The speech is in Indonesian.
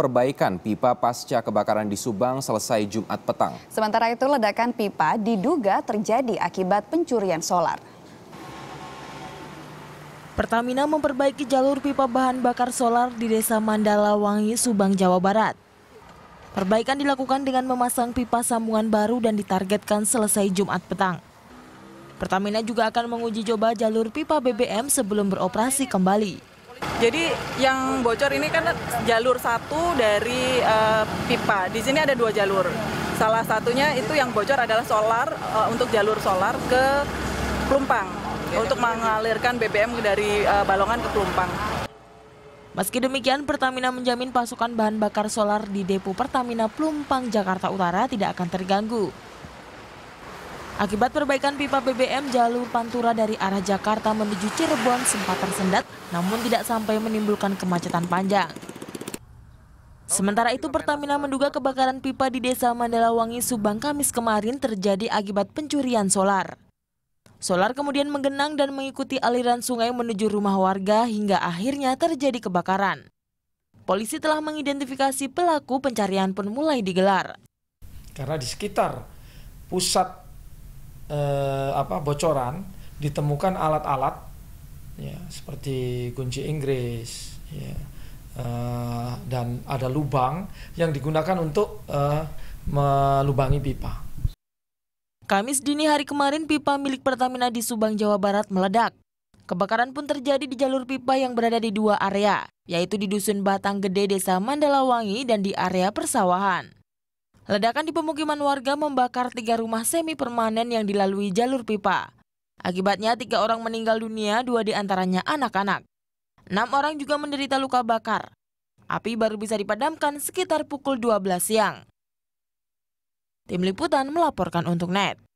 perbaikan pipa pasca kebakaran di Subang selesai Jumat petang. Sementara itu ledakan pipa diduga terjadi akibat pencurian solar. Pertamina memperbaiki jalur pipa bahan bakar solar di Desa Mandala Wangi, Subang, Jawa Barat. Perbaikan dilakukan dengan memasang pipa sambungan baru dan ditargetkan selesai Jumat petang. Pertamina juga akan menguji coba jalur pipa BBM sebelum beroperasi kembali. Jadi yang bocor ini kan jalur satu dari uh, pipa. Di sini ada dua jalur. Salah satunya itu yang bocor adalah solar uh, untuk jalur solar ke Plumpang untuk mengalirkan BBM dari uh, Balongan ke Plumpang. Meski demikian, Pertamina menjamin pasokan bahan bakar solar di depo Pertamina Plumpang, Jakarta Utara tidak akan terganggu. Akibat perbaikan pipa BBM, jalur Pantura dari arah Jakarta menuju Cirebon sempat tersendat, namun tidak sampai menimbulkan kemacetan panjang. Sementara itu Pertamina menduga kebakaran pipa di Desa Mandalawangi, Subang Kamis kemarin terjadi akibat pencurian solar. Solar kemudian menggenang dan mengikuti aliran sungai menuju rumah warga hingga akhirnya terjadi kebakaran. Polisi telah mengidentifikasi pelaku pencarian pun mulai digelar. Karena di sekitar pusat eh, apa bocoran ditemukan alat-alat ya seperti kunci Inggris ya eh, dan ada lubang yang digunakan untuk eh, melubangi pipa. Kamis dini hari kemarin pipa milik Pertamina di Subang, Jawa Barat meledak. Kebakaran pun terjadi di jalur pipa yang berada di dua area, yaitu di Dusun Batang Gede Desa Mandalawangi dan di area persawahan. Ledakan di pemukiman warga membakar tiga rumah semi permanen yang dilalui jalur pipa. Akibatnya tiga orang meninggal dunia, dua diantaranya anak-anak. Enam orang juga menderita luka bakar. Api baru bisa dipadamkan sekitar pukul 12 siang. Tim Liputan melaporkan untuk NET.